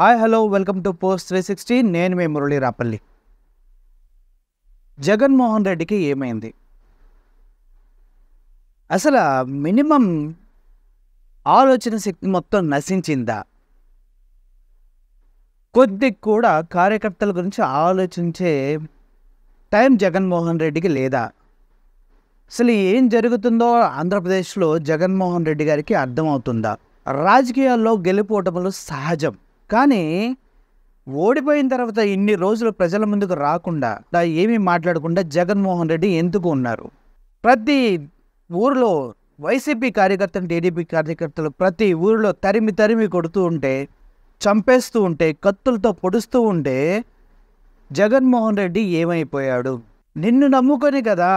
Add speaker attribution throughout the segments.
Speaker 1: hi hello welcome to post three sixty నేను మీ మురళి రాపల్లి జగన్మోహన్ రెడ్డికి ఏమైంది అసలు మినిమం ఆలోచన శక్తి మొత్తం నశించిందా కొద్ది కూడా కార్యకర్తల గురించి ఆలోచించే టైం జగన్మోహన్ రెడ్డికి లేదా అసలు ఏం జరుగుతుందో ఆంధ్రప్రదేశ్లో జగన్మోహన్ రెడ్డి గారికి అర్థమవుతుందా రాజకీయాల్లో గెలుపు ఓటములు సహజం కానీ ఓడిపోయిన తర్వాత ఇన్ని రోజులు ప్రజల ముందుకు రాకుండా ఏమీ మాట్లాడకుండా జగన్మోహన్ రెడ్డి ఎందుకు ఉన్నారు ప్రతి ఊరిలో వైసీపీ కార్యకర్తలు టీడీపీ కార్యకర్తలు ప్రతి ఊరిలో తరిమి తరిమి కొడుతూ ఉంటే చంపేస్తూ ఉంటే కత్తులతో పొడుస్తూ ఉంటే జగన్మోహన్ రెడ్డి ఏమైపోయాడు నిన్ను నమ్ముకొని కదా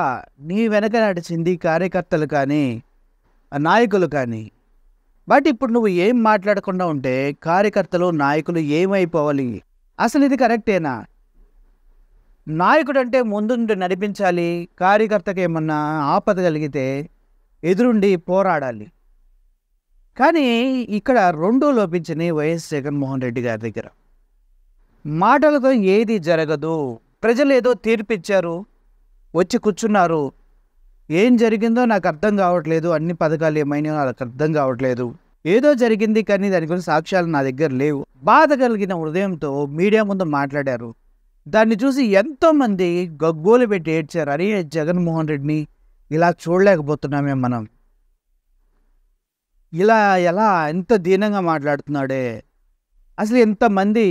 Speaker 1: నీ వెనక నడిచింది కార్యకర్తలు కానీ నాయకులు కానీ బట్ ఇప్పుడు నువ్వు ఏం మాట్లాడకుండా ఉంటే కార్యకర్తలు నాయకులు ఏమైపోవాలి అసలు ఇది కరెక్టేనా నాయకుడు అంటే ముందుండి నడిపించాలి కార్యకర్తకు ఏమన్నా ఆపద కలిగితే ఎదురుండి పోరాడాలి కానీ ఇక్కడ రెండూ లోపించని వైఎస్ జగన్మోహన్ రెడ్డి గారి దగ్గర మాటలతో ఏది జరగదు ప్రజలు ఏదో తీర్పిచ్చారు వచ్చి కూర్చున్నారు ఏం జరిగిందో నాకు అర్థం కావట్లేదు అన్ని పథకాలు ఏమైనా నాకు అర్థం కావట్లేదు ఏదో జరిగింది కానీ దాని గురించి సాక్ష్యాలు నా దగ్గర లేవు బాధ కలిగిన హృదయంతో మీడియా ముందు మాట్లాడారు దాన్ని చూసి ఎంతోమంది గగ్గోలు పెట్టి ఏడ్చారు అరే జగన్మోహన్ రెడ్డిని ఇలా చూడలేకపోతున్నామే మనం ఇలా ఎలా ఎంత దీనంగా మాట్లాడుతున్నాడే అసలు ఎంతమంది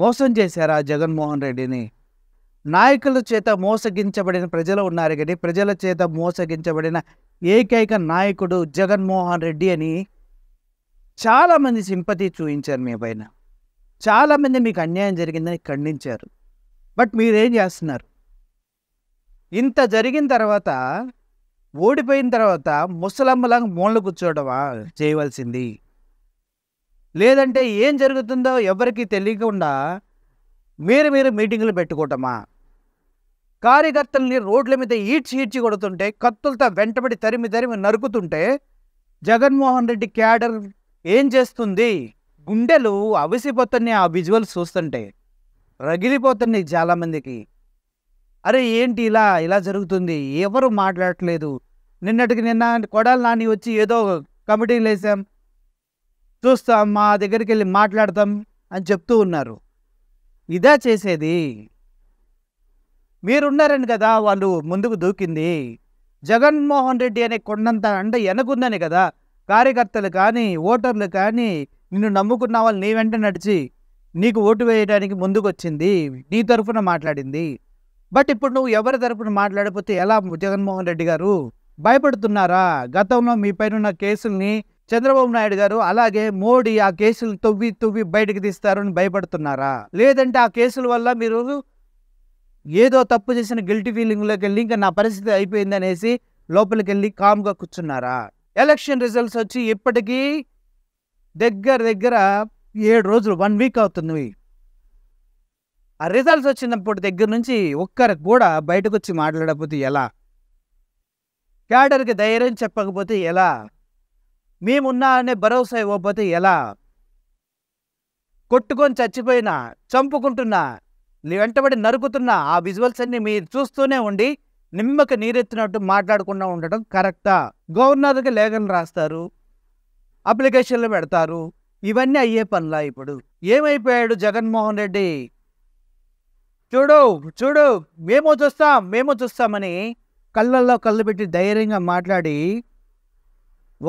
Speaker 1: మోసం చేశారా జగన్మోహన్ రెడ్డిని నాయకుల చేత మోసగించబడిన ప్రజలు ఉన్నారు కానీ ప్రజల చేత మోసగించబడిన ఏకైక నాయకుడు జగన్మోహన్ రెడ్డి అని చాలామంది సింపతి చూపించారు మీ పైన చాలామంది మీకు అన్యాయం జరిగిందని ఖండించారు బట్ మీరేం చేస్తున్నారు ఇంత జరిగిన తర్వాత ఓడిపోయిన తర్వాత ముసలమ్మలాగా మూలలు కూర్చోవడమా చేయవలసింది లేదంటే ఏం జరుగుతుందో ఎవరికీ తెలియకుండా మీరు మీరు మీటింగులు పెట్టుకోవటమా కార్యకర్తల్ని రోడ్ల మీద ఈడ్చి ఈడ్చి కొడుతుంటే కత్తులతో వెంటబడి తరిమి తరిమి నరుకుతుంటే జగన్మోహన్ రెడ్డి క్యాడర్ ఏం చేస్తుంది గుండెలు అవిసిపోతున్నాయి ఆ విజువల్స్ చూస్తుంటే రగిలిపోతున్నాయి చాలామందికి అరే ఏంటి ఇలా ఇలా జరుగుతుంది ఎవరు మాట్లాడట్లేదు నిన్నటికి నిన్న కొడాల నాని వచ్చి ఏదో కమిటీలు వేసాం చూస్తాం మా దగ్గరికి వెళ్ళి మాట్లాడతాం అని చెప్తూ ఉన్నారు ఇదా చేసేది మీరున్నారని కదా వాళ్ళు ముందుకు దూకింది జగన్మోహన్ రెడ్డి అనే కొండంత అండ ఎనకుందని కదా కార్యకర్తలు కానీ ఓటర్లు కానీ నిన్ను నమ్ముకున్న వాళ్ళు నీ వెంట నడిచి నీకు ఓటు వేయడానికి ముందుకొచ్చింది నీ తరఫున మాట్లాడింది బట్ ఇప్పుడు నువ్వు ఎవరి తరఫున మాట్లాడిపోతే ఎలా జగన్మోహన్ రెడ్డి గారు భయపడుతున్నారా గతంలో మీ పైన కేసుల్ని చంద్రబాబు నాయుడు గారు అలాగే మోడీ ఆ కేసులు తవ్వి తవ్వి బయటకు తీస్తారని భయపడుతున్నారా లేదంటే ఆ కేసుల వల్ల మీరు ఏదో తప్పు చేసిన గిల్టీ ఫీలింగ్లోకి వెళ్ళి ఇంకా నా పరిస్థితి అయిపోయింది అనేసి లోపలికి వెళ్ళి కామ్గా కూర్చున్నారా ఎలక్షన్ రిజల్ట్స్ వచ్చి ఇప్పటికీ దగ్గర దగ్గర ఏడు రోజులు వన్ వీక్ అవుతుంది ఆ రిజల్ట్స్ వచ్చినప్పటి దగ్గర నుంచి ఒక్కరికి కూడా బయటకు వచ్చి మాట్లాడకపోతే ఎలా క్యాడర్కి ధైర్యం చెప్పకపోతే ఎలా మేమున్నా అనే భరోసా ఇవ్వకపోతే ఎలా కొట్టుకొని చచ్చిపోయినా చంపుకుంటున్నా వెంటబడి నరుకుతున్న ఆ విజువల్స్ అన్ని మీరు చూస్తూనే ఉండి నిమ్మక నీరెత్తినట్టు మాట్లాడకుండా ఉండటం కరెక్టా గవర్నర్కి లేఖలు రాస్తారు అప్లికేషన్లు పెడతారు ఇవన్నీ అయ్యే పనులా ఇప్పుడు ఏమైపోయాడు జగన్మోహన్ రెడ్డి చూడు చూడు మేము చూస్తాం మేము చూస్తామని కళ్ళల్లో కళ్ళు పెట్టి ధైర్యంగా మాట్లాడి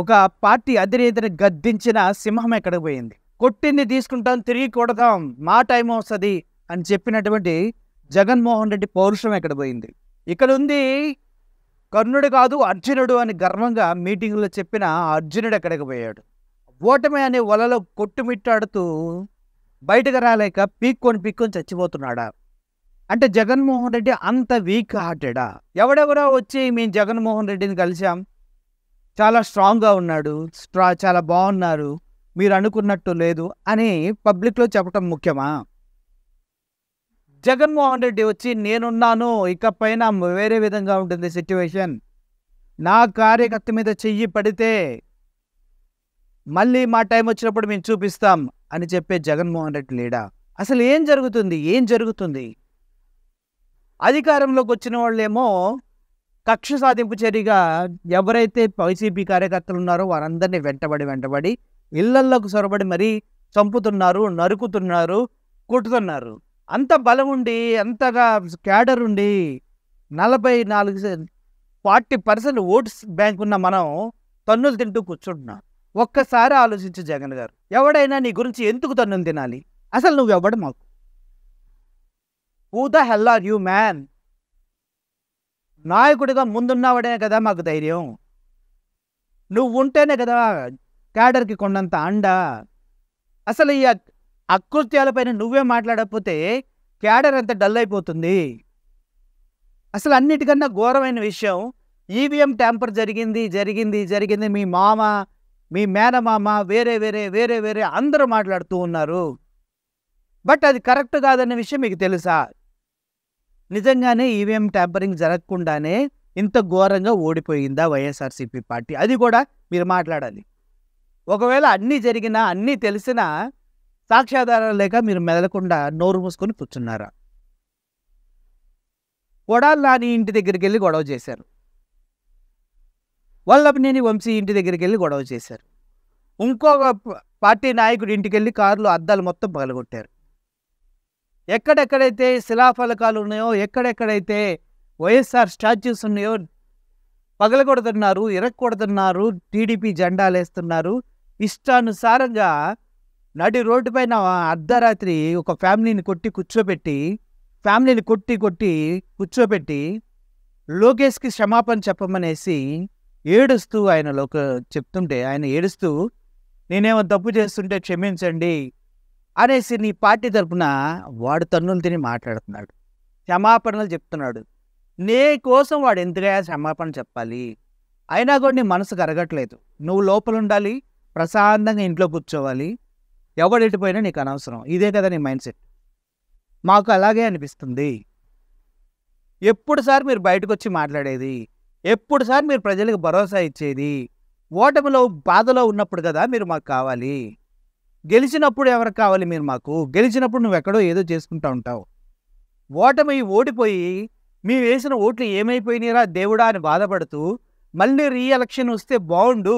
Speaker 1: ఒక పార్టీ అధినేతని గద్దించిన సింహం ఎక్కడికి పోయింది కొట్టింది తీసుకుంటాం తిరిగి కొడతాం మా టైం వస్తుంది అని చెప్పినటువంటి జగన్మోహన్ రెడ్డి పౌరుషం ఎక్కడ పోయింది ఇక్కడ ఉంది కర్ణుడు కాదు అర్జునుడు అని గర్వంగా మీటింగులో చెప్పిన అర్జునుడు ఎక్కడికి పోయాడు ఓటమి అనే వలలో కొట్టుమిట్టాడుతూ బయటకు రాలేక పీక్కొని పీక్కొని చచ్చిపోతున్నాడా అంటే జగన్మోహన్ రెడ్డి అంత వీక్ హార్టెడా ఎవడెవరో వచ్చి మేము జగన్మోహన్ రెడ్డిని కలిసాం చాలా స్ట్రాంగ్గా ఉన్నాడు స్ట్రా చాలా బాగున్నారు మీరు అనుకున్నట్టు లేదు అని పబ్లిక్లో చెప్పటం ముఖ్యమా జగన్మోహన్ రెడ్డి వచ్చి నేనున్నాను పైన వేరే విధంగా ఉంటుంది సిచ్యువేషన్ నా కార్యకర్త మీద చెయ్యి పడితే మళ్ళీ మా టైం వచ్చినప్పుడు మేము చూపిస్తాం అని చెప్పే జగన్మోహన్ రెడ్డి లీడా అసలు ఏం జరుగుతుంది ఏం జరుగుతుంది అధికారంలోకి వచ్చిన వాళ్ళేమో కక్ష సాధింపు చర్యగా ఎవరైతే వైసీపీ కార్యకర్తలు ఉన్నారో వారందరినీ వెంటబడి వెంటబడి ఇళ్లల్లోకి సొరబడి మరీ చంపుతున్నారు నరుకుతున్నారు కొట్టుతున్నారు అంత బలం ఉండి అంతగా క్యాడర్ ఉండి నలభై నాలుగు ఫార్టీ పర్సెంట్ ఓట్స్ బ్యాంక్ ఉన్న మనం తన్నులు తింటూ కూర్చుంటున్నాం ఒక్కసారి ఆలోచించు జగన్ గారు ఎవడైనా నీ గురించి ఎందుకు తన్నులు తినాలి అసలు నువ్వు ఎవడు మాకు who the hell are you man నాయకుడిగా ముందున్నావాడే కదా మాకు ధైర్యం నువ్వు ఉంటేనే కదా క్యాడర్కి కొండంత అండ అసలు ఈ అకృత్యాలపైన నువ్వే మాట్లాడకపోతే క్యాడర్ అంత డల్ అయిపోతుంది అసలు అన్నిటికన్నా ఘోరమైన విషయం ఈవీఎం ట్యాంపర్ జరిగింది జరిగింది జరిగింది మీ మామ మీ మేనమామ వేరే వేరే వేరే వేరే అందరూ మాట్లాడుతూ ఉన్నారు బట్ అది కరెక్ట్ కాదనే విషయం మీకు తెలుసా నిజంగానే ఈవీఎం ట్యాంపరింగ్ జరగకుండానే ఇంత ఘోరంగా ఓడిపోయిందా వైఎస్ఆర్సీపీ పార్టీ అది కూడా మీరు మాట్లాడాలి ఒకవేళ అన్నీ జరిగినా అన్నీ తెలిసినా సాక్ష్యాధారాలు లేక మీరు మెదలకుండా నోరు మూసుకొని కూర్చున్నారా కొడాలి నాని ఇంటి దగ్గరికి వెళ్ళి గొడవ చేశారు వల్లభనేని వంశీ ఇంటి దగ్గరికి వెళ్ళి గొడవ చేశారు ఇంకో పార్టీ నాయకుడు ఇంటికి వెళ్ళి కార్లు అద్దాలు మొత్తం పగలగొట్టారు ఎక్కడెక్కడైతే శిలాఫలకాలు ఉన్నాయో ఎక్కడెక్కడైతే వైఎస్ఆర్ స్టాచ్యూస్ ఉన్నాయో పగలగొడుతున్నారు ఇరక్కొడుతున్నారు టీడీపీ జెండాలు వేస్తున్నారు ఇష్టానుసారంగా నడి రోడ్డుపైన అర్ధరాత్రి ఒక ఫ్యామిలీని కొట్టి కూర్చోబెట్టి ఫ్యామిలీని కొట్టి కొట్టి కూర్చోబెట్టి లోకేష్కి క్షమాపణ చెప్పమనేసి ఏడుస్తూ ఆయన లోక చెప్తుంటే ఆయన ఏడుస్తూ నేనేమో తప్పు చేస్తుంటే క్షమించండి అనేసి నీ పార్టీ తరపున వాడు తన్నులు తిని మాట్లాడుతున్నాడు క్షమాపణలు చెప్తున్నాడు నే కోసం వాడు ఎంతగా క్షమాపణ చెప్పాలి అయినా కూడా నీ మనసు కరగట్లేదు నువ్వు లోపల ఉండాలి ప్రశాంతంగా ఇంట్లో కూర్చోవాలి ఎవడెట్టిపోయినా నీకు అనవసరం ఇదే కదా నీ మైండ్ సెట్ మాకు అలాగే అనిపిస్తుంది ఎప్పుడు సార్ మీరు బయటకు వచ్చి మాట్లాడేది సార్ మీరు ప్రజలకు భరోసా ఇచ్చేది ఓటమిలో బాధలో ఉన్నప్పుడు కదా మీరు మాకు కావాలి గెలిచినప్పుడు ఎవరికి కావాలి మీరు మాకు గెలిచినప్పుడు నువ్వు ఎక్కడో ఏదో చేసుకుంటూ ఉంటావు ఓటమి ఓడిపోయి మీ వేసిన ఓట్లు ఏమైపోయినారా దేవుడా అని బాధపడుతూ మళ్ళీ రీఎలక్షన్ వస్తే బాగుండు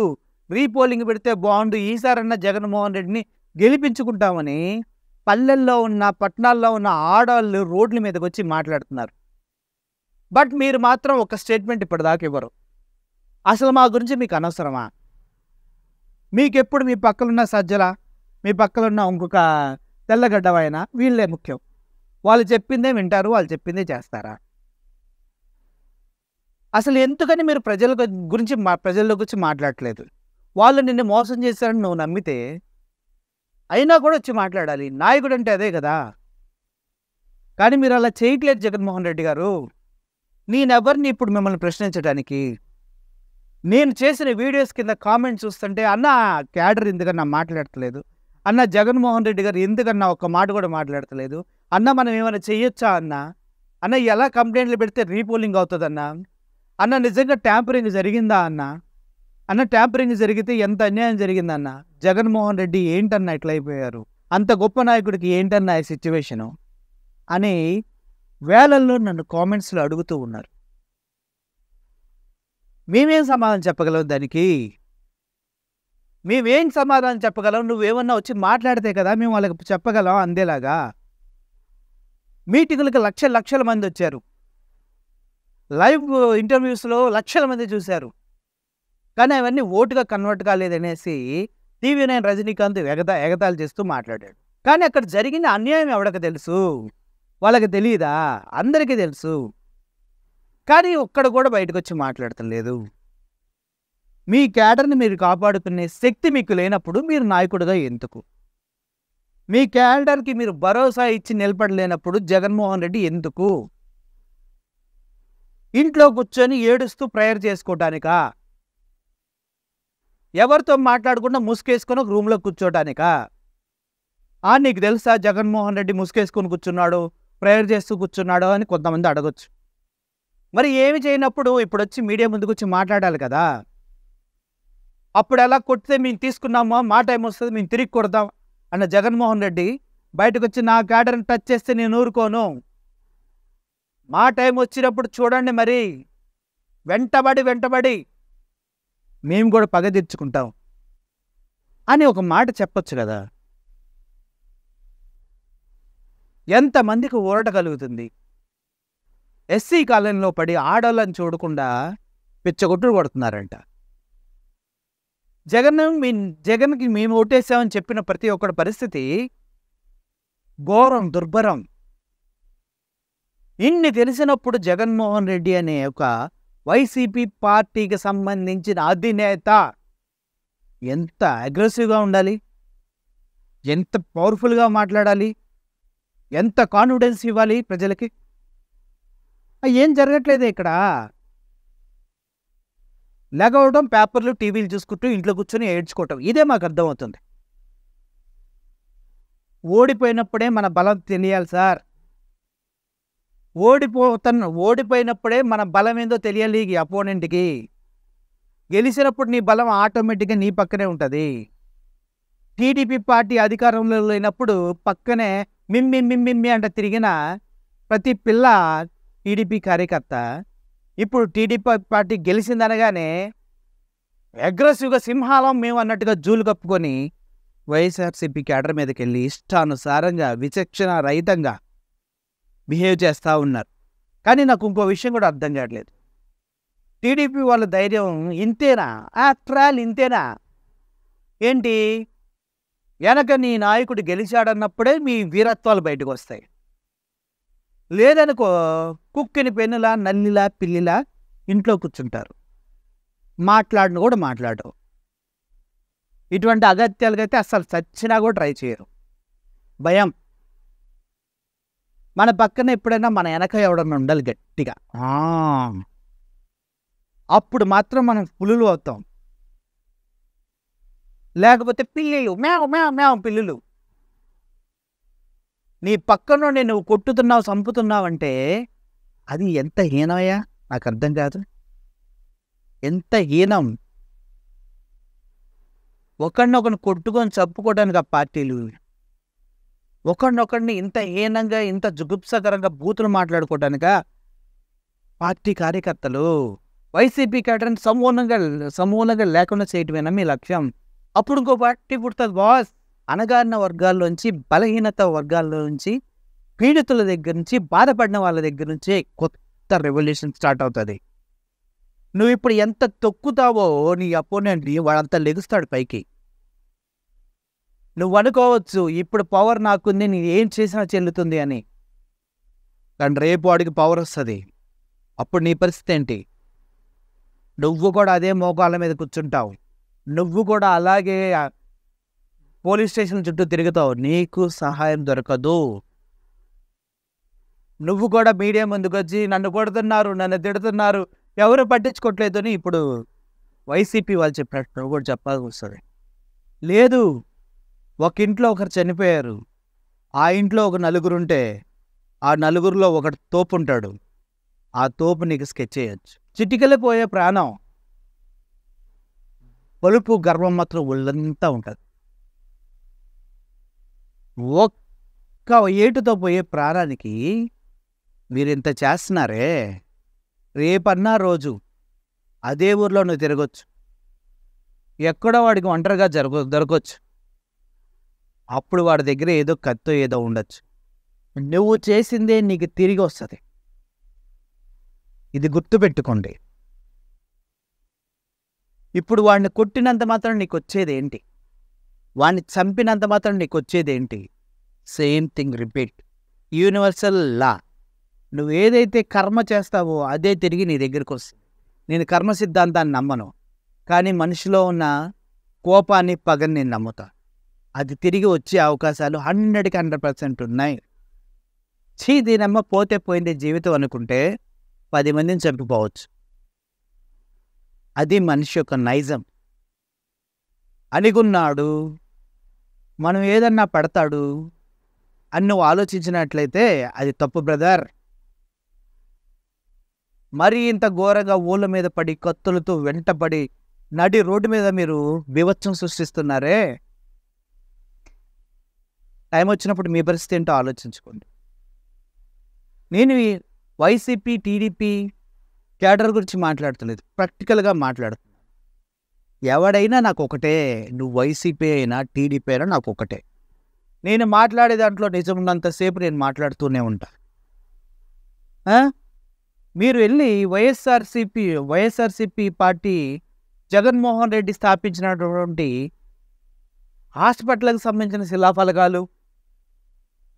Speaker 1: రీపోలింగ్ పెడితే బాగుండు ఈసారన్నా జగన్మోహన్ రెడ్డిని గెలిపించుకుంటామని పల్లెల్లో ఉన్న పట్టణాల్లో ఉన్న ఆడవాళ్ళు రోడ్ల మీదకి వచ్చి మాట్లాడుతున్నారు బట్ మీరు మాత్రం ఒక స్టేట్మెంట్ ఇప్పటిదాకా ఇవ్వరు అసలు మా గురించి మీకు అనవసరమా మీకెప్పుడు మీ పక్కలున్న సజ్జల మీ పక్కలున్న ఇంకొక తెల్లగడ్డవైనా వీళ్ళే ముఖ్యం వాళ్ళు చెప్పిందే వింటారు వాళ్ళు చెప్పిందే చేస్తారా అసలు ఎందుకని మీరు ప్రజల గురించి మా ప్రజల గురించి మాట్లాడలేదు వాళ్ళు నిన్ను మోసం చేశారని నువ్వు నమ్మితే అయినా కూడా వచ్చి మాట్లాడాలి నాయకుడు అంటే అదే కదా కానీ మీరు అలా చేయట్లేదు జగన్మోహన్ రెడ్డి గారు నేనెవరిని ఇప్పుడు మిమ్మల్ని ప్రశ్నించడానికి నేను చేసిన వీడియోస్ కింద కామెంట్ చూస్తుంటే అన్న క్యాడర్ ఎందుకన్నా మాట్లాడతలేదు అన్న జగన్మోహన్ రెడ్డి గారు ఎందుకన్నా ఒక్క మాట కూడా మాట్లాడతలేదు అన్న మనం ఏమైనా చేయొచ్చా అన్న అన్న ఎలా కంప్లైంట్లు పెడితే రీపోలింగ్ అవుతుందన్న అన్న నిజంగా ట్యాంపరింగ్ జరిగిందా అన్న అన్న ట్యాంపరింగ్ జరిగితే ఎంత అన్యాయం జరిగిందన్నా జగన్మోహన్ రెడ్డి ఏంటన్న ఇట్లయిపోయారు అంత గొప్ప నాయకుడికి ఏంటన్న ఈ సిచ్యువేషను అని వేలల్లో నన్ను కామెంట్స్లో అడుగుతూ ఉన్నారు మేమేం సమాధానం చెప్పగలం దానికి మేమేం సమాధానం చెప్పగలం నువ్వేమన్నా వచ్చి మాట్లాడితే కదా మేము వాళ్ళకి చెప్పగలం అందేలాగా మీటింగులకు లక్ష లక్షల మంది వచ్చారు లైవ్ ఇంటర్వ్యూస్లో లక్షల మంది చూశారు కానీ అవన్నీ ఓటుగా కన్వర్ట్ కాలేదనేసి టీవీ నైన్ రజనీకాంత్ ఎగత ఎగతాలు చేస్తూ మాట్లాడాడు కానీ అక్కడ జరిగిన అన్యాయం ఎవడకు తెలుసు వాళ్ళకి తెలియదా అందరికీ తెలుసు కానీ ఒక్కడ కూడా బయటకు వచ్చి మాట్లాడటం లేదు మీ క్యాడర్ని మీరు కాపాడుకునే శక్తి మీకు లేనప్పుడు మీరు నాయకుడిగా ఎందుకు మీ క్యాడర్కి మీరు భరోసా ఇచ్చి నిలబడలేనప్పుడు జగన్మోహన్ రెడ్డి ఎందుకు ఇంట్లో కూర్చొని ఏడుస్తూ ప్రేయర్ చేసుకోవటానికా ఎవరితో మాట్లాడకుండా ముసుకేసుకొని ఒక రూమ్లో కూర్చోటానికా ఆ నీకు తెలుసా జగన్మోహన్ రెడ్డి ముసుకేసుకొని కూర్చున్నాడు ప్రేయర్ చేస్తూ కూర్చున్నాడు అని కొంతమంది అడగచ్చు మరి ఏమి చేయనప్పుడు ఇప్పుడు వచ్చి మీడియా ముందుకు వచ్చి మాట్లాడాలి కదా అప్పుడు ఎలా కొట్టితే మేము తీసుకున్నామా మా టైం వస్తుంది మేము తిరిగి కొడతాం అన్న జగన్మోహన్ రెడ్డి బయటకు వచ్చి నా గార్డెన్ టచ్ చేస్తే నేను ఊరుకోను మా టైం వచ్చినప్పుడు చూడండి మరి వెంటబడి వెంటబడి మేము కూడా పగ తెచ్చుకుంటాం అని ఒక మాట చెప్పచ్చు కదా ఎంతమందికి ఊరట కలుగుతుంది ఎస్సీ కాలంలో పడి ఆడోళ్ళని చూడకుండా పిచ్చగొట్టు కొడుతున్నారంట జగన్ మీ జగన్కి మేము ఓటేసామని చెప్పిన ప్రతి ఒక్కడి పరిస్థితి ఘోరం దుర్భరం ఇన్ని తెలిసినప్పుడు జగన్మోహన్ రెడ్డి అనే ఒక వైసీపీ పార్టీకి సంబంధించిన అధినేత ఎంత అగ్రెసివ్గా ఉండాలి ఎంత పవర్ఫుల్గా మాట్లాడాలి ఎంత కాన్ఫిడెన్స్ ఇవ్వాలి ప్రజలకి ఏం జరగట్లేదు ఇక్కడ లేకపోవడం పేపర్లు టీవీలు చూసుకుంటూ ఇంట్లో కూర్చొని ఏడ్చుకోవటం ఇదే మాకు అర్థమవుతుంది ఓడిపోయినప్పుడే మన బలం తెలియాలి సార్ ఓడిపోతున్న ఓడిపోయినప్పుడే మన బలం ఏందో తెలియాలి అపోనెంట్కి గెలిచినప్పుడు నీ బలం ఆటోమేటిక్గా నీ పక్కనే ఉంటుంది టీడీపీ పార్టీ అధికారంలో లేనప్పుడు పక్కనే మిమ్మి మిమ్మిమ్మి అంట తిరిగిన ప్రతి పిల్ల టీడీపీ కార్యకర్త ఇప్పుడు టీడీపీ పార్టీ గెలిచిందనగానే అగ్రెసివ్గా సింహాలం మేము అన్నట్టుగా జూలు కప్పుకొని వైఎస్ఆర్సీపీ క్యాడర్ మీదకి వెళ్ళి ఇష్టానుసారంగా విచక్షణ రహితంగా బిహేవ్ చేస్తూ ఉన్నారు కానీ నాకు ఇంకో విషయం కూడా అర్థం కావట్లేదు టీడీపీ వాళ్ళ ధైర్యం ఇంతేనా ఆఫ్టర్ ఆల్ ఇంతేనా ఏంటి వెనక నీ నాయకుడు గెలిచాడన్నప్పుడే మీ వీరత్వాలు బయటకు వస్తాయి లేదనుకో కుక్కిని పెన్నులా నల్లిలా పిల్లిలా ఇంట్లో కూర్చుంటారు మాట్లాడిన కూడా మాట్లాడవు ఇటువంటి అగత్యాలకైతే అసలు చచ్చినా కూడా ట్రై చేయరు భయం మన పక్కన ఎప్పుడైనా మన వెనక ఎవడన్నా ఉండాలి గట్టిగా అప్పుడు మాత్రం మనం పులులు అవుతాం లేకపోతే పిల్లలు మేము మేము మేము పిల్లులు నీ పక్కన నువ్వు కొట్టుతున్నావు చంపుతున్నావు అంటే అది ఎంత హీనమయ్యా నాకు అర్థం కాదు ఎంత హీనం ఒకరిని కొట్టుకొని చంపుకోవడానికి ఆ పార్టీలు ఒకరినొకరిని ఇంత హీనంగా ఇంత జుగుప్సకరంగా బూతులు మాట్లాడుకోవడానిక పార్టీ కార్యకర్తలు వైసీపీ కేటర్ని సమూలంగా సమూలంగా లేకుండా చేయటమేనా మీ లక్ష్యం అప్పుడు ఇంకో పార్టీ పుడుతుంది బాస్ అణగారిన వర్గాల్లోంచి బలహీనత వర్గాల్లోంచి పీడితుల దగ్గర నుంచి బాధపడిన వాళ్ళ దగ్గర నుంచే కొత్త రెవల్యూషన్ స్టార్ట్ అవుతుంది నువ్వు ఇప్పుడు ఎంత తొక్కుతావో నీ అపోనెంట్ని వాళ్ళంతా లెగుస్తాడు పైకి నువ్వు అనుకోవచ్చు ఇప్పుడు పవర్ నాకుంది నేను ఏం చేసినా చెల్లుతుంది అని కానీ రేపు వాడికి పవర్ వస్తుంది అప్పుడు నీ పరిస్థితి ఏంటి నువ్వు కూడా అదే మోకాళ్ళ మీద కూర్చుంటావు నువ్వు కూడా అలాగే పోలీస్ స్టేషన్ చుట్టూ తిరుగుతావు నీకు సహాయం దొరకదు నువ్వు కూడా మీడియా ముందుకు వచ్చి నన్ను కొడుతున్నారు నన్ను తిడుతున్నారు ఎవరు పట్టించుకోవట్లేదు అని ఇప్పుడు వైసీపీ వాళ్ళు చెప్పినట్టు నువ్వు కూడా చెప్పాల్సి వస్తుంది లేదు ఒక ఇంట్లో ఒకరు చనిపోయారు ఆ ఇంట్లో ఒక నలుగురు ఉంటే ఆ నలుగురిలో ఒకటి తోపు ఉంటాడు ఆ తోపు నీకు స్కెచ్ చేయొచ్చు చిటికెళ్ళిపోయే ప్రాణం పలుపు గర్వం మాత్రం ఒళ్ళంతా ఉంటుంది ఒక్క ఏటుతో పోయే ప్రాణానికి మీరింత చేస్తున్నారే రేపన్నా రోజు అదే ఊర్లో నువ్వు తిరగచ్చు ఎక్కడో వాడికి ఒంటరిగా జరగ దొరకొచ్చు అప్పుడు వాడి దగ్గర ఏదో కత్తో ఏదో ఉండొచ్చు నువ్వు చేసిందే నీకు తిరిగి వస్తుంది ఇది గుర్తుపెట్టుకోండి ఇప్పుడు వాడిని కొట్టినంత మాత్రం నీకు ఏంటి వాడిని చంపినంత మాత్రం నీకు ఏంటి same thing repeat universal law నువ్వు ఏదైతే కర్మ చేస్తావో అదే తిరిగి నీ దగ్గరికి వస్తుంది నేను కర్మ సిద్ధాంతాన్ని నమ్మను కానీ మనిషిలో ఉన్న కోపాన్ని పగని నేను నమ్ముతా అది తిరిగి వచ్చే అవకాశాలు హండ్రెడ్కి హండ్రెడ్ పర్సెంట్ ఉన్నాయి చీ దీనమ్మ పోతే పోయింది జీవితం అనుకుంటే పది మందిని చంపిపోవచ్చు అది మనిషి యొక్క నైజం అనిగున్నాడు మనం ఏదన్నా పడతాడు అని నువ్వు ఆలోచించినట్లయితే అది తప్పు బ్రదర్ మరి ఇంత ఘోరంగా ఊళ్ళ మీద పడి కత్తులతో వెంటబడి నడి రోడ్డు మీద మీరు బీభత్సం సృష్టిస్తున్నారే టైం వచ్చినప్పుడు మీ పరిస్థితి ఏంటో ఆలోచించుకోండి నేను వైసీపీ టీడీపీ క్యాడర్ గురించి మాట్లాడుతున్నది ప్రాక్టికల్గా మాట్లాడుతున్నాను ఎవడైనా నాకు ఒకటే నువ్వు వైసీపీ అయినా టీడీపీ అయినా నాకు ఒకటే నేను మాట్లాడే దాంట్లో నిజం ఉన్నంతసేపు నేను మాట్లాడుతూనే ఉంటా మీరు వెళ్ళి YSRCP YSRCP party Jaganmohan Reddy స్థాపించినటువంటి హాస్పిటల్కి సంబంధించిన శిలాఫలకాలు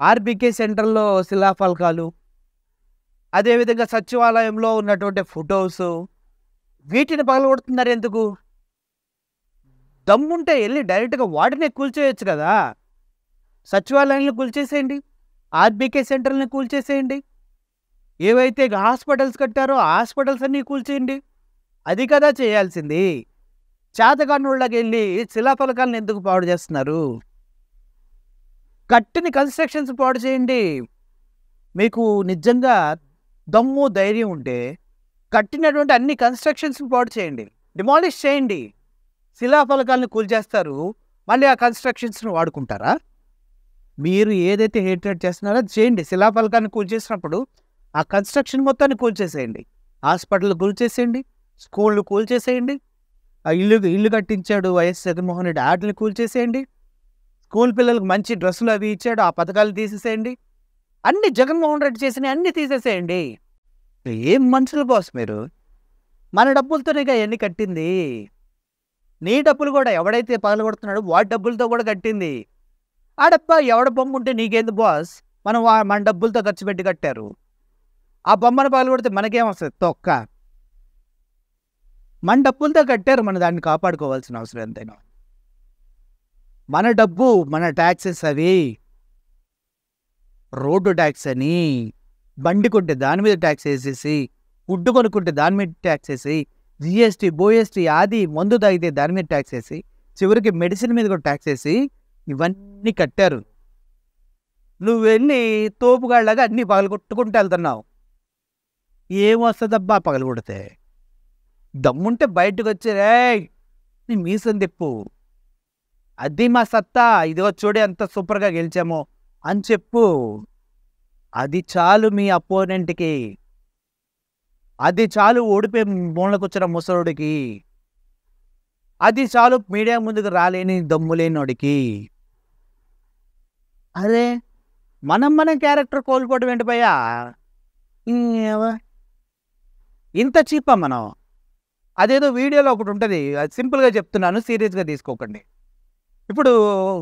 Speaker 1: ఆర్బికే సెంటర్లో శిలాఫలకాలు అదేవిధంగా సచివాలయంలో ఉన్నటువంటి ఫొటోస్ వీటిని పగలగొడుతున్నారు ఎందుకు దమ్ముంటే వెళ్ళి డైరెక్ట్గా వాటినే కూల్చేయచ్చు కదా సచివాలయాన్ని కూల్చేసేయండి ఆర్బీకే సెంటర్ని కూల్చేసేయండి ఏవైతే హాస్పిటల్స్ కట్టారో హాస్పిటల్స్ అన్నీ కూల్చేయండి అది కదా చేయాల్సింది చేతకానుళ్ళకి వెళ్ళి శిలాఫలకాలను ఎందుకు పాడు చేస్తున్నారు కట్టిన కన్స్ట్రక్షన్స్ పాడు చేయండి మీకు నిజంగా దమ్ము ధైర్యం ఉంటే కట్టినటువంటి అన్ని కన్స్ట్రక్షన్స్ పాడు చేయండి డిమాలిష్ చేయండి శిలాఫలకాలను కూల్చేస్తారు మళ్ళీ ఆ కన్స్ట్రక్షన్స్ని వాడుకుంటారా మీరు ఏదైతే హేట్రేట్ చేస్తున్నారో చేయండి శిలాఫలకాన్ని కూల్చేసినప్పుడు ఆ కన్స్ట్రక్షన్ మొత్తాన్ని కూల్చేసేయండి హాస్పిటల్ కూల్చేసేయండి స్కూళ్ళు కూల్చేసేయండి ఆ ఇల్లు ఇల్లు కట్టించాడు వైఎస్ జగన్మోహన్ రెడ్డి ఆటలు కూల్చేసేయండి స్కూల్ పిల్లలకు మంచి డ్రెస్సులు అవి ఇచ్చాడు ఆ పథకాలు తీసేసేయండి అన్ని జగన్మోహన్ రెడ్డి చేసిన అన్నీ తీసేసేయండి ఏం మనుషులు బాస్ మీరు మన డబ్బులతోనేగా ఎన్ని కట్టింది నీ డబ్బులు కూడా ఎవడైతే కొడుతున్నాడో వాడి డబ్బులతో కూడా కట్టింది ఆ ఎవడ బొమ్మ ఉంటే నీకేంది బాస్ మనం మన డబ్బులతో ఖర్చు పెట్టి కట్టారు ఆ బొమ్మను పగలగొడితే మనకేం వస్తుంది తొక్క మన డబ్బులతో కట్టారు మన దాన్ని కాపాడుకోవాల్సిన అవసరం ఎంతైనా మన డబ్బు మన ట్యాక్సెస్ అవి రోడ్డు ట్యాక్స్ అని బండి కొంటే దాని మీద ట్యాక్స్ వేసేసి ఫుడ్ కొనుక్కుంటే దాని మీద ట్యాక్స్ వేసి జిఎస్టీ బోఎస్టీ ఆది మందు తాగితే దాని మీద ట్యాక్స్ వేసి చివరికి మెడిసిన్ మీద కూడా ట్యాక్స్ వేసి ఇవన్నీ కట్టారు నువ్వు వెళ్ళి తోపుగాళ్ళగా అన్నీ పగలగొట్టుకుంటూ వెళ్తున్నావు ఏం వస్తుందబ్బా పగలగొడితే దమ్ముంటే బయటకు వచ్చి రే నీ మీసం తెప్పు అది మా సత్తా ఇదిగో చూడే అంత సూపర్గా గెలిచాము అని చెప్పు అది చాలు మీ అపోనెంట్కి అది చాలు ఓడిపోయి మూలకు వచ్చిన ముసలుడికి అది చాలు మీడియా ముందుకు రాలేని దమ్ము లేనోడికి అరే మనం మన క్యారెక్టర్ కోల్పోవడం ఏంటి పోయా ఇంత చీపా మనం అదేదో వీడియోలో ఒకటి ఉంటుంది సింపుల్గా చెప్తున్నాను సీరియస్గా తీసుకోకండి ఇప్పుడు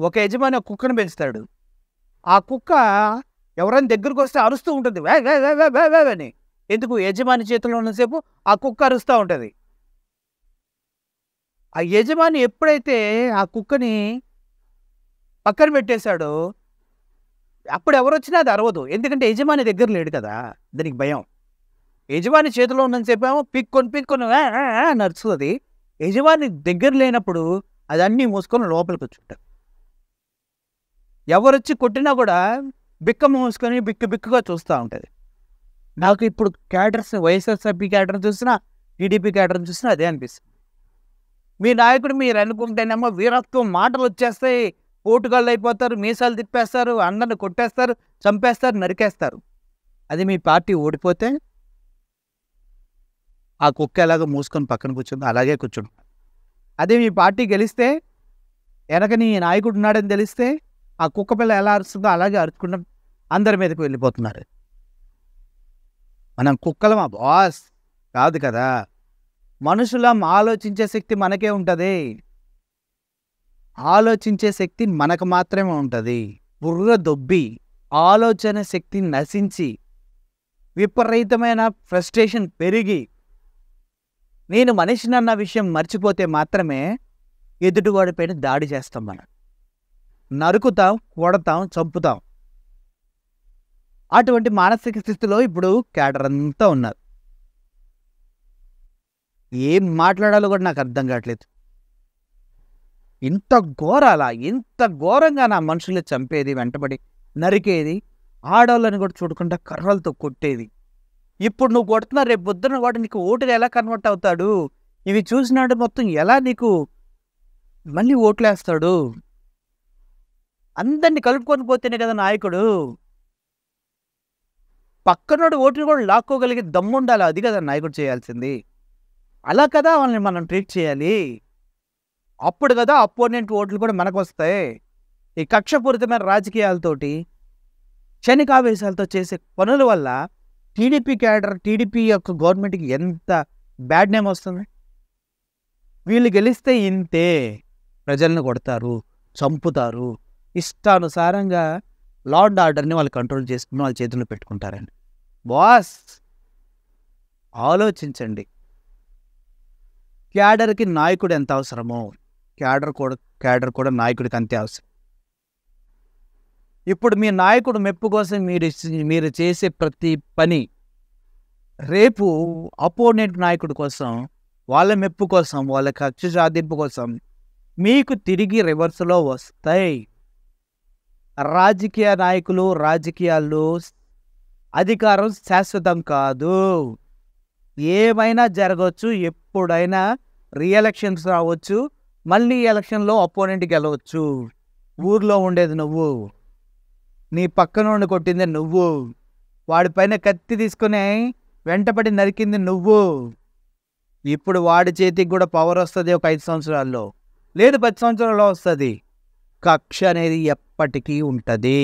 Speaker 1: ఒక యజమాని ఒక కుక్కను పెంచుతాడు ఆ కుక్క ఎవరైనా దగ్గరకు వస్తే అరుస్తూ ఉంటుంది వే వే వే వే వే అని ఎందుకు యజమాని చేతిలో ఉన్నసేపు ఆ కుక్క అరుస్తూ ఉంటుంది ఆ యజమాని ఎప్పుడైతే ఆ కుక్కని పక్కన పెట్టేశాడో అప్పుడు ఎవరు వచ్చినా అది అరవదు ఎందుకంటే యజమాని దగ్గర లేడు కదా దానికి భయం యజమాని చేతిలో ఉందని చెప్పాము పిక్కొని పిక్కొని నడుస్తుంది యజమాని దగ్గర లేనప్పుడు అదన్నీ మూసుకొని లోపలికి ఎవరు ఎవరొచ్చి కొట్టినా కూడా బిక్క మూసుకొని బిక్కు బిక్కుగా చూస్తూ ఉంటుంది నాకు ఇప్పుడు క్యాడర్స్ వైఎస్ఆర్సీపీ క్యాడర్ చూసినా టీడీపీ క్యాడర్ చూసినా అదే అనిపిస్తుంది మీ నాయకుడు మీరు అనుకుంటేనేమో వీరత్వం మాటలు వచ్చేస్తాయి పోటుగాళ్ళు అయిపోతారు మీసాలు తిప్పేస్తారు అందరిని కొట్టేస్తారు చంపేస్తారు నరికేస్తారు అది మీ పార్టీ ఓడిపోతే ఆ కుక్క ఎలాగో మూసుకొని పక్కన కూర్చుంది అలాగే కూర్చుంటారు అదే మీ పార్టీ గెలిస్తే నీ నాయకుడు ఉన్నాడని తెలిస్తే ఆ కుక్క పిల్ల ఎలా అరుస్తుందో అలాగే అరుచుకుంటాం అందరి మీదకి వెళ్ళిపోతున్నారు మనం కుక్కలమా బాస్ కాదు కదా మనుషులం ఆలోచించే శక్తి మనకే ఉంటుంది ఆలోచించే శక్తి మనకు మాత్రమే ఉంటుంది బుర్ర దొబ్బి ఆలోచన శక్తి నశించి విపరీతమైన ఫ్రస్ట్రేషన్ పెరిగి నేను మనిషినన్న విషయం మర్చిపోతే మాత్రమే ఎదుటివాడిపైన దాడి చేస్తాం మనం నరుకుతాం కొడతాం చంపుతాం అటువంటి మానసిక స్థితిలో ఇప్పుడు క్యాడర్ అంతా ఉన్నారు ఏం మాట్లాడాలో కూడా నాకు అర్థం కావట్లేదు ఇంత ఘోరాలా ఇంత ఘోరంగా నా మనుషులు చంపేది వెంటబడి నరికేది ఆడవాళ్ళని కూడా చూడకుండా కర్రలతో కొట్టేది ఇప్పుడు నువ్వు కొడుతున్నా రేపు పొద్దున వాడు నీకు ఓటులు ఎలా కన్వర్ట్ అవుతాడు ఇవి చూసినాడు మొత్తం ఎలా నీకు మళ్ళీ ఓట్లేస్తాడు అందరినీ కలుపుకొని పోతేనే కదా నాయకుడు పక్కనోడు ఓటుని కూడా లాక్కోగలిగే ఉండాలి అది కదా నాయకుడు చేయాల్సింది అలా కదా వాళ్ళని మనం ట్రీట్ చేయాలి అప్పుడు కదా అపోనెంట్ ఓట్లు కూడా మనకు వస్తాయి ఈ కక్షపూరితమైన రాజకీయాలతోటి క్షణికావేశాలతో చేసే పనుల వల్ల టీడీపీ క్యాడర్ టీడీపీ యొక్క గవర్నమెంట్కి ఎంత బ్యాడ్ నేమ్ వస్తుంది వీళ్ళు గెలిస్తే ఇంతే ప్రజలను కొడతారు చంపుతారు ఇష్టానుసారంగా లా అండ్ ఆర్డర్ని వాళ్ళు కంట్రోల్ చేసుకుని వాళ్ళ చేతుల్లో పెట్టుకుంటారండి బాస్ ఆలోచించండి క్యాడర్కి నాయకుడు ఎంత అవసరమో క్యాడర్ కూడా క్యాడర్ కూడా నాయకుడికి అంతే అవసరం ఇప్పుడు మీ నాయకుడు మెప్పు కోసం మీరు మీరు చేసే ప్రతి పని రేపు అపోనెంట్ నాయకుడి కోసం వాళ్ళ మెప్పు కోసం వాళ్ళ ఖర్చు సాధింపు కోసం మీకు తిరిగి రివర్స్లో వస్తాయి రాజకీయ నాయకులు రాజకీయాలు అధికారం శాశ్వతం కాదు ఏమైనా జరగవచ్చు ఎప్పుడైనా రీఎలక్షన్స్ రావచ్చు మళ్ళీ ఎలక్షన్లో అపోనెంట్ గెలవచ్చు ఊర్లో ఉండేది నువ్వు నీ పక్కనుండి కొట్టింది నువ్వు వాడి పైన కత్తి తీసుకుని వెంటపడి నరికింది నువ్వు ఇప్పుడు వాడి చేతికి కూడా పవర్ వస్తుంది ఒక ఐదు సంవత్సరాల్లో లేదు పది సంవత్సరాల్లో వస్తుంది కక్ష అనేది ఎప్పటికీ ఉంటుంది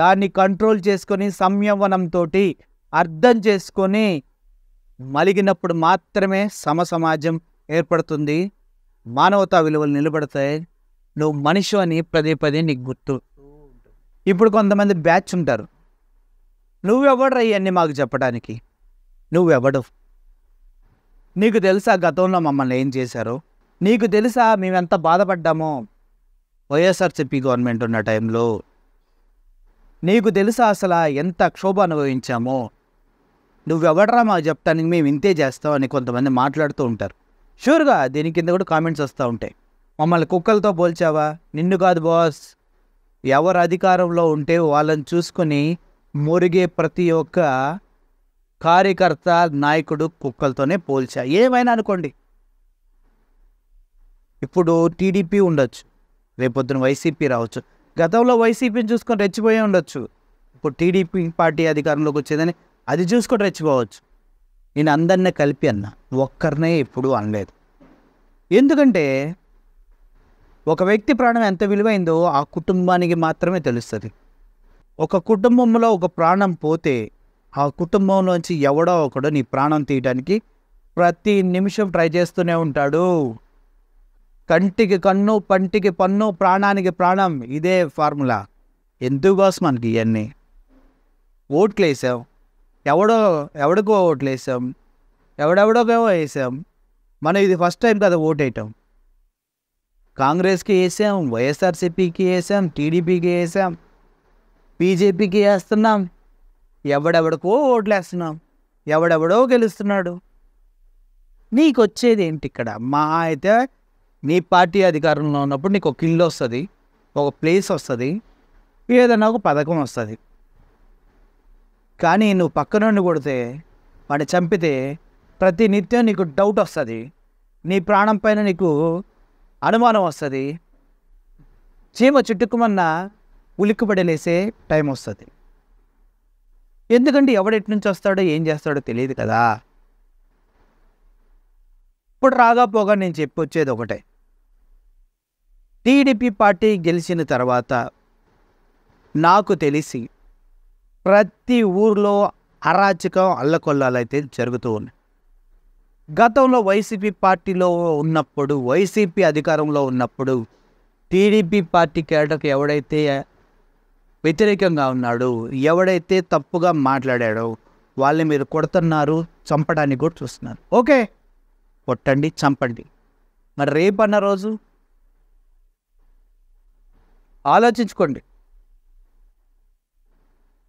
Speaker 1: దాన్ని కంట్రోల్ చేసుకొని సంయమనంతో అర్థం చేసుకొని మలిగినప్పుడు మాత్రమే సమసమాజం ఏర్పడుతుంది మానవతా విలువలు నిలబడతాయి నువ్వు మనిషి అని పదే పదే నీకు గుర్తు ఇప్పుడు కొంతమంది బ్యాచ్ ఉంటారు నువ్వెవడరా ఇవన్నీ మాకు చెప్పడానికి నువ్వెవడు నీకు తెలుసా గతంలో మమ్మల్ని ఏం చేశారో నీకు తెలుసా మేమెంత బాధపడ్డామో వైఎస్ఆర్సీపీ గవర్నమెంట్ ఉన్న టైంలో నీకు తెలుసా అసలు ఎంత క్షోభ అనుభవించామో నువ్వెవడరా మాకు చెప్తానికి మేము ఇంతే చేస్తావు అని కొంతమంది మాట్లాడుతూ ఉంటారు షూర్గా దీని కింద కూడా కామెంట్స్ వస్తూ ఉంటాయి మమ్మల్ని కుక్కలతో పోల్చావా నిన్ను కాదు బాస్ ఎవరు అధికారంలో ఉంటే వాళ్ళని చూసుకొని మురిగే ప్రతి ఒక్క కార్యకర్త నాయకుడు కుక్కలతోనే పోల్చా ఏమైనా అనుకోండి ఇప్పుడు టీడీపీ ఉండొచ్చు రేపొద్దున వైసీపీ రావచ్చు గతంలో వైసీపీని చూసుకొని రెచ్చిపోయి ఉండొచ్చు ఇప్పుడు టీడీపీ పార్టీ అధికారంలోకి వచ్చేదని అది చూసుకొని రెచ్చిపోవచ్చు నేను అందరినీ కలిపి అన్నా ఒక్కరినే ఎప్పుడూ అనలేదు ఎందుకంటే ఒక వ్యక్తి ప్రాణం ఎంత విలువైందో ఆ కుటుంబానికి మాత్రమే తెలుస్తుంది ఒక కుటుంబంలో ఒక ప్రాణం పోతే ఆ కుటుంబంలోంచి ఎవడో ఒకడు నీ ప్రాణం తీయడానికి ప్రతి నిమిషం ట్రై చేస్తూనే ఉంటాడు కంటికి కన్ను పంటికి పన్ను ప్రాణానికి ప్రాణం ఇదే ఫార్ములా ఎందుకోసం మనకి ఇవన్నీ ఓట్లు వేసాం ఎవడో ఎవడికో ఓట్లు వేసాం ఎవడెవడోకేమో వేసాం మనం ఇది ఫస్ట్ టైం కదా ఓటు వేయటం కాంగ్రెస్కి వేసాం వైఎస్ఆర్సీపీకి వేసాం టీడీపీకి వేసాం బీజేపీకి వేస్తున్నాం ఎవడెవడికో ఓట్లేస్తున్నాం ఎవడెవడో గెలుస్తున్నాడు నీకు వచ్చేది ఏంటి ఇక్కడ మా అయితే నీ పార్టీ అధికారంలో ఉన్నప్పుడు నీకు ఒక ఇల్లు వస్తుంది ఒక ప్లేస్ వస్తుంది ఏదైనా ఒక పథకం వస్తుంది కానీ నువ్వు నుండి కొడితే వాడిని చంపితే ప్రతి నిత్యం నీకు డౌట్ వస్తుంది నీ ప్రాణం పైన నీకు అనుమానం వస్తుంది చీమ చుట్టుకుమన్న ఉలిక్కుబడలేసే టైం వస్తుంది ఎందుకంటే ఎవడెటి నుంచి వస్తాడో ఏం చేస్తాడో తెలియదు కదా ఇప్పుడు రాగా పోగా నేను చెప్పొచ్చేది ఒకటే టీడీపీ పార్టీ గెలిచిన తర్వాత నాకు తెలిసి ప్రతి ఊర్లో అరాచకం అల్లకొల్లాలైతే జరుగుతూ ఉన్నాయి గతంలో వైసీపీ పార్టీలో ఉన్నప్పుడు వైసీపీ అధికారంలో ఉన్నప్పుడు టీడీపీ పార్టీ కేటకు ఎవడైతే వ్యతిరేకంగా ఉన్నాడు ఎవడైతే తప్పుగా మాట్లాడాడో వాళ్ళని మీరు కొడుతున్నారు చంపడానికి కూడా చూస్తున్నారు ఓకే కొట్టండి చంపండి మరి రేపన్న రోజు ఆలోచించుకోండి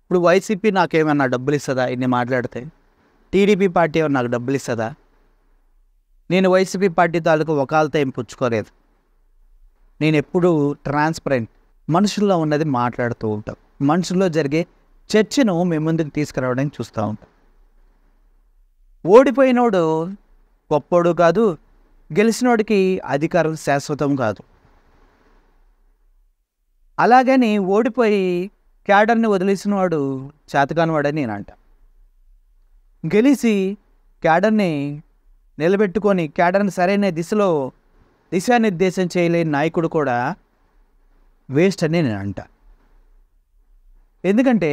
Speaker 1: ఇప్పుడు వైసీపీ నాకేమన్నా డబ్బులు ఇస్తుందా ఇన్ని మాట్లాడితే టీడీపీ పార్టీ ఏమైనా నాకు డబ్బులు ఇస్తుందా నేను వైసీపీ పార్టీ తాలూకు ఒకాలతో ఏం పుచ్చుకోలేదు నేను ఎప్పుడూ ట్రాన్స్పరెంట్ మనుషుల్లో ఉన్నది మాట్లాడుతూ ఉంటాం మనుషుల్లో జరిగే చర్చను మేము ముందుకు తీసుకురావడానికి చూస్తూ ఉంటాం ఓడిపోయినోడు గొప్పోడు కాదు గెలిచినోడికి అధికారం శాశ్వతం కాదు అలాగని ఓడిపోయి క్యాడర్ని వదిలేసిన వాడు చేతకానివాడని నేను అంట గెలిచి క్యాడర్ని నిలబెట్టుకొని క్యాడర్ని సరైన దిశలో దిశానిర్దేశం చేయలేని నాయకుడు కూడా వేస్ట్ అని నేను అంట ఎందుకంటే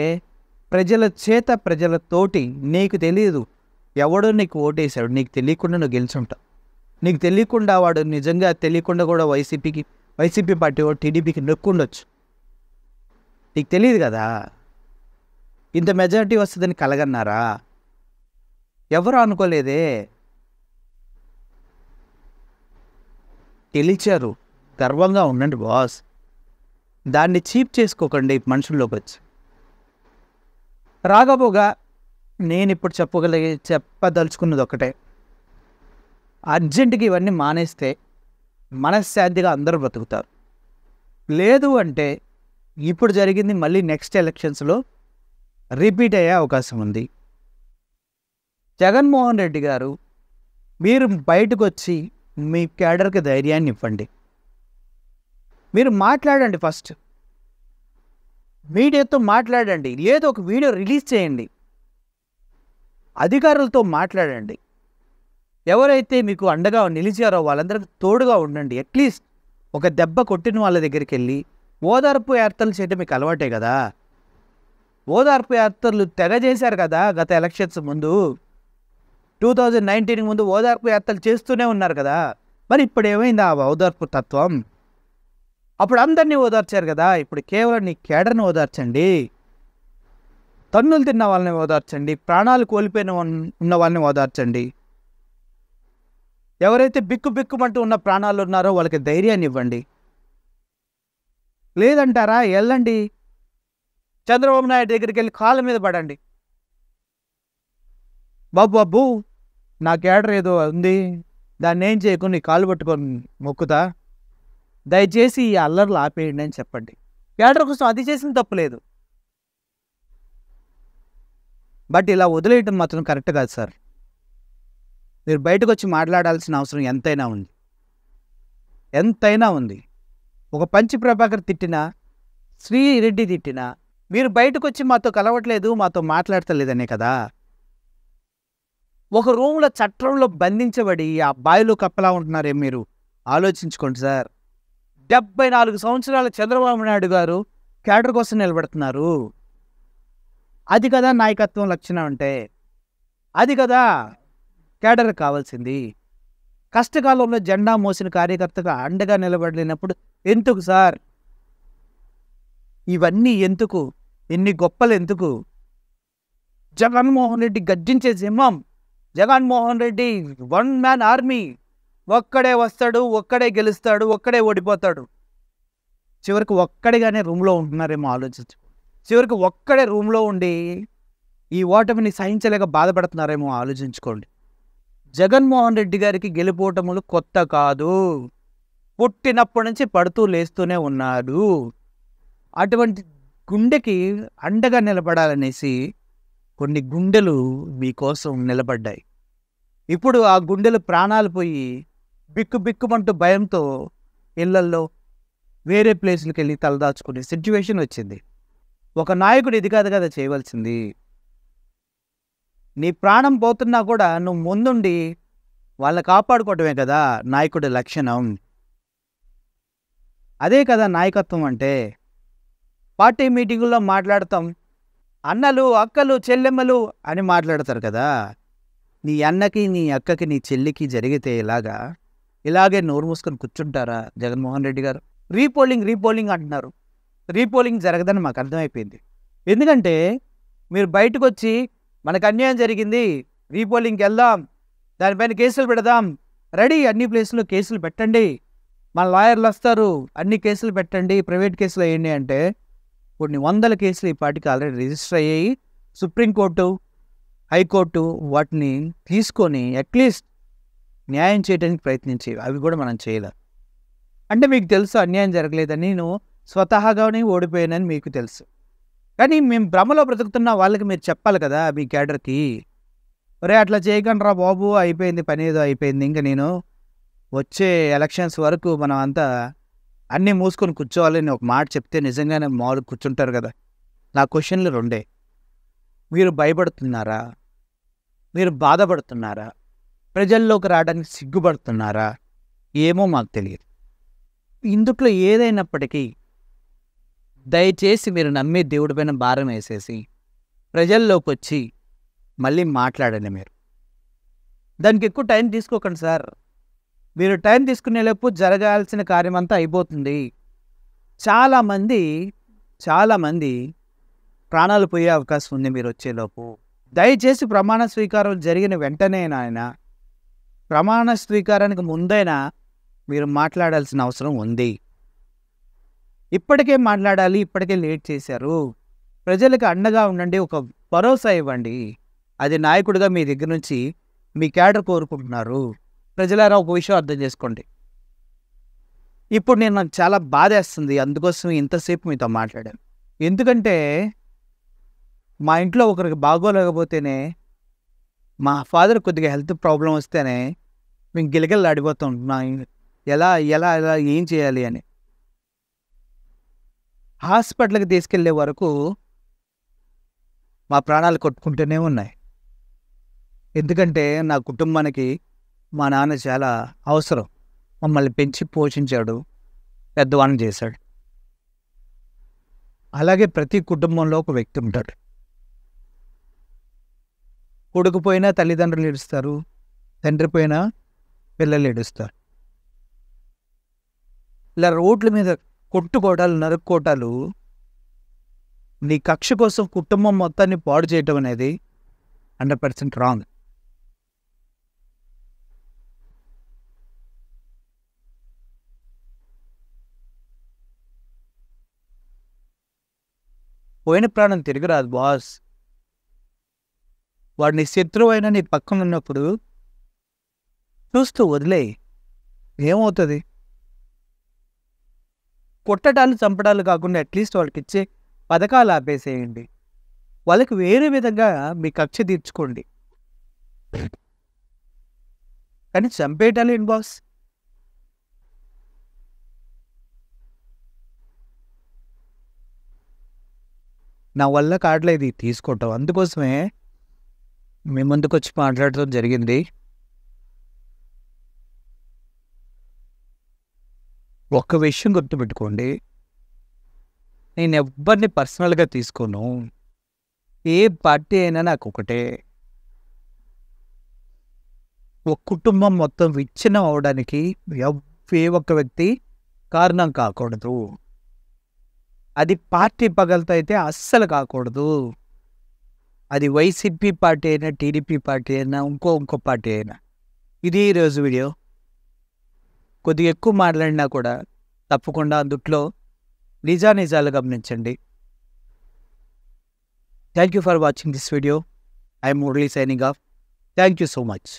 Speaker 1: ప్రజల చేత ప్రజలతోటి నీకు తెలియదు ఎవడో నీకు ఓటేశాడు నీకు తెలియకుండా నువ్వు గెలిచుంటావు నీకు తెలియకుండా వాడు నిజంగా తెలియకుండా కూడా వైసీపీకి వైసీపీ పార్టీ టీడీపీకి నొక్కుండొచ్చు నీకు తెలియదు కదా ఇంత మెజారిటీ వస్తుందని కలగన్నారా ఎవరు అనుకోలేదే గెలిచారు గర్వంగా ఉండండి బాస్ దాన్ని చీప్ చేసుకోకండి మనుషుల్లోకి వచ్చి రాగబోగా నేను ఇప్పుడు చెప్పగలిగే చెప్పదలుచుకున్నది ఒకటే అర్జెంటుగా ఇవన్నీ మానేస్తే మనశ్శాంతిగా అందరూ బ్రతుకుతారు లేదు అంటే ఇప్పుడు జరిగింది మళ్ళీ నెక్స్ట్ ఎలక్షన్స్లో రిపీట్ అయ్యే అవకాశం ఉంది జగన్మోహన్ రెడ్డి గారు మీరు బయటకు వచ్చి మీ క్యాడర్కి ధైర్యాన్ని ఇవ్వండి మీరు మాట్లాడండి ఫస్ట్ మీడియాతో మాట్లాడండి ఏదో ఒక వీడియో రిలీజ్ చేయండి అధికారులతో మాట్లాడండి ఎవరైతే మీకు అండగా నిలిచారో వాళ్ళందరికీ తోడుగా ఉండండి అట్లీస్ట్ ఒక దెబ్బ కొట్టిన వాళ్ళ దగ్గరికి వెళ్ళి ఓదార్పు యాత్రలు చేయడం మీకు అలవాటే కదా ఓదార్పు యాత్రలు తెగ చేశారు కదా గత ఎలక్షన్స్ ముందు టూ థౌజండ్ నైన్టీన్కి ముందు ఓదార్పు యాత్రలు చేస్తూనే ఉన్నారు కదా మరి ఇప్పుడు ఏమైంది ఆ ఓదార్పు తత్వం అప్పుడు అందరినీ ఓదార్చారు కదా ఇప్పుడు కేవలం నీ కేడర్ని ఓదార్చండి తన్నులు తిన్న వాళ్ళని ఓదార్చండి ప్రాణాలు కోల్పోయిన ఉన్న వాళ్ళని ఓదార్చండి ఎవరైతే బిక్కు బిక్కుమంటూ ఉన్న ప్రాణాలు ఉన్నారో వాళ్ళకి ధైర్యాన్ని ఇవ్వండి లేదంటారా వెళ్ళండి చంద్రబాబు నాయుడు దగ్గరికి వెళ్ళి కాళ్ళ మీద పడండి బాబు బాబు నా క్యాడర్ ఏదో ఉంది దాన్ని ఏం చేయకుండా కాలు పట్టుకొని మొక్కుతా దయచేసి ఈ అల్లర్లు ఆపేయండి అని చెప్పండి క్యాడర్ కోసం అది చేసిన తప్పులేదు బట్ ఇలా వదిలేయటం మాత్రం కరెక్ట్ కాదు సార్ మీరు బయటకు వచ్చి మాట్లాడాల్సిన అవసరం ఎంతైనా ఉంది ఎంతైనా ఉంది ఒక పంచి ప్రభాకర్ తిట్టినా శ్రీరెడ్డి తిట్టినా మీరు బయటకు వచ్చి మాతో కలవట్లేదు మాతో మాట్లాడతలేదనే కదా ఒక రూమ్లో చట్టంలో బంధించబడి ఆ బాయిలో కప్పలా ఉంటున్నారే మీరు ఆలోచించుకోండి సార్ డెబ్బై నాలుగు సంవత్సరాల చంద్రబాబు నాయుడు గారు క్యాడర్ కోసం నిలబడుతున్నారు అది కదా నాయకత్వం లక్షణం అంటే అది కదా క్యాడర్ కావాల్సింది కష్టకాలంలో జెండా మోసిన కార్యకర్తగా అండగా నిలబడలేనప్పుడు ఎందుకు సార్ ఇవన్నీ ఎందుకు ఎన్ని గొప్పలు ఎందుకు జగన్మోహన్ రెడ్డి గడ్డించేసి సింహం Jaganmohan Reddy one man army ఒక్కడే వస్తాడు ఒక్కడే గెలుస్తాడు ఒక్కడే ఓడిపోతాడు చివరికి ఒక్కడిగానే రూమ్లో ఉంటున్నారేమో ఆలోచించు చివరికి ఒక్కడే రూమ్లో ఉండి ఈ ఓటమిని సహించలేక బాధపడుతున్నారేమో ఆలోచించుకోండి జగన్మోహన్ రెడ్డి గారికి గెలుపోటములు కొత్త కాదు పుట్టినప్పటి నుంచి పడుతూ లేస్తూనే ఉన్నాడు అటువంటి గుండెకి అండగా నిలబడాలనేసి కొన్ని గుండెలు మీకోసం నిలబడ్డాయి ఇప్పుడు ఆ గుండెలు ప్రాణాలు పోయి బిక్కు బిక్కుమంటూ భయంతో ఇళ్లల్లో వేరే ప్లేస్లకు వెళ్ళి తలదాచుకునే సిచ్యువేషన్ వచ్చింది ఒక నాయకుడు ఇది కాదు కదా చేయవలసింది నీ ప్రాణం పోతున్నా కూడా నువ్వు ముందుండి వాళ్ళని కాపాడుకోవటమే కదా నాయకుడి లక్షణం అదే కదా నాయకత్వం అంటే పార్టీ మీటింగుల్లో మాట్లాడతాం అన్నలు అక్కలు చెల్లెమ్మలు అని మాట్లాడతారు కదా నీ అన్నకి నీ అక్కకి నీ చెల్లికి జరిగితే ఇలాగా ఇలాగే నోరు మూసుకొని కూర్చుంటారా జగన్మోహన్ రెడ్డి గారు రీపోలింగ్ రీపోలింగ్ అంటున్నారు రీపోలింగ్ జరగదని మాకు అర్థమైపోయింది ఎందుకంటే మీరు బయటకు వచ్చి మనకు అన్యాయం జరిగింది రీపోలింగ్కి వెళ్దాం దానిపైన కేసులు పెడదాం రెడీ అన్ని ప్లేసుల్లో కేసులు పెట్టండి మన లాయర్లు వస్తారు అన్ని కేసులు పెట్టండి ప్రైవేట్ కేసులు వేయండి అంటే కొన్ని వందల కేసులు ఈ ఆల్రెడీ రిజిస్టర్ అయ్యాయి సుప్రీంకోర్టు హైకోర్టు వాటిని తీసుకొని అట్లీస్ట్ న్యాయం చేయడానికి ప్రయత్నించేవి అవి కూడా మనం చేయలేదు అంటే మీకు తెలుసు అన్యాయం జరగలేదని నేను స్వతహాగానే ఓడిపోయానని మీకు తెలుసు కానీ మేము భ్రమలో బ్రతుకుతున్న వాళ్ళకి మీరు చెప్పాలి కదా మీ క్యాడర్కి ఒరే అట్లా చేయకండి బాబు అయిపోయింది పని ఏదో అయిపోయింది ఇంకా నేను వచ్చే ఎలక్షన్స్ వరకు మనం అంతా అన్నీ మూసుకొని కూర్చోవాలని ఒక మాట చెప్తే నిజంగానే మామూలు కూర్చుంటారు కదా నా క్వశ్చన్లు రెండే మీరు భయపడుతున్నారా మీరు బాధపడుతున్నారా ప్రజల్లోకి రావడానికి సిగ్గుపడుతున్నారా ఏమో మాకు తెలియదు ఇందుట్లో ఏదైనప్పటికీ దయచేసి మీరు నమ్మే దేవుడి పైన భారం వేసేసి ప్రజల్లోకి వచ్చి మళ్ళీ మాట్లాడండి మీరు దానికి ఎక్కువ టైం తీసుకోకండి సార్ మీరు టైం తీసుకునేలోపు జరగాల్సిన కార్యమంతా అయిపోతుంది చాలామంది చాలామంది ప్రాణాలు పోయే అవకాశం ఉంది మీరు వచ్చేలోపు దయచేసి ప్రమాణ స్వీకారం జరిగిన వెంటనే నాయన ప్రమాణ స్వీకారానికి ముందైనా మీరు మాట్లాడాల్సిన అవసరం ఉంది ఇప్పటికే మాట్లాడాలి ఇప్పటికే లేట్ చేశారు ప్రజలకు అండగా ఉండండి ఒక భరోసా ఇవ్వండి అది నాయకుడిగా మీ దగ్గర నుంచి మీ క్యాడర్ కోరుకుంటున్నారు ప్రజలారా ఒక విషయం అర్థం చేసుకోండి ఇప్పుడు నేను నాకు చాలా బాధేస్తుంది అందుకోసం ఇంతసేపు మీతో మాట్లాడాను ఎందుకంటే మా ఇంట్లో ఒకరికి బాగోలేకపోతేనే మా ఫాదర్ కొద్దిగా హెల్త్ ప్రాబ్లం వస్తేనే మేము గిలగిల ఆడిపోతాం నా ఎలా ఎలా ఎలా ఏం చేయాలి అని హాస్పిటల్కి తీసుకెళ్లే వరకు మా ప్రాణాలు కొట్టుకుంటూనే ఉన్నాయి ఎందుకంటే నా కుటుంబానికి మా నాన్న చాలా అవసరం మమ్మల్ని పెంచి పోషించాడు పెద్దవాణం చేశాడు అలాగే ప్రతి కుటుంబంలో ఒక వ్యక్తి ఉంటాడు కొడుకుపోయినా తల్లిదండ్రులు ఏడుస్తారు తండ్రి పోయినా పిల్లలు ఏడుస్తారు ఇలా రోడ్ల మీద కొట్టుకోటాలు నరుక్కోటాలు నీ కక్ష కోసం కుటుంబం మొత్తాన్ని పాడు చేయటం అనేది హండ్రెడ్ పర్సెంట్ రాంగ్ పోయిన ప్రాణం తిరిగి రాదు బాస్ వాడు నీ శత్రువు అయినా నీ పక్కన ఉన్నప్పుడు చూస్తూ వదిలే ఏమవుతుంది కొట్టడాలు చంపడాలు కాకుండా అట్లీస్ట్ వాళ్ళకి ఇచ్చే పథకాలు ఆపేసేయండి వాళ్ళకి వేరే విధంగా మీ కక్ష తీర్చుకోండి కానీ చంపేయటాలు ఏంటి బాస్ నా వల్ల కాడలేదు తీసుకోవటం అందుకోసమే మీ ముందుకు వచ్చి మాట్లాడటం జరిగింది ఒక్క విషయం గుర్తుపెట్టుకోండి నేను ఎవ్వరిని పర్సనల్గా తీసుకోను ఏ పార్టీ అయినా నాకు ఒకటే ఒక కుటుంబం మొత్తం విచ్ఛిన్నం అవడానికి ఏ ఒక్క వ్యక్తి కారణం కాకూడదు అది పార్టీ పగలతో అయితే అస్సలు కాకూడదు అది వైసీపీ పార్టీ అయినా టీడీపీ పార్టీ అయినా ఇంకో ఇంకో పార్టీ అయినా ఇది ఈరోజు వీడియో కొద్దిగా ఎక్కువ మాట్లాడినా కూడా తప్పకుండా అందుట్లో నిజానిజాలు గమనించండి thank you for watching this video I'm Murali signing off thank you so much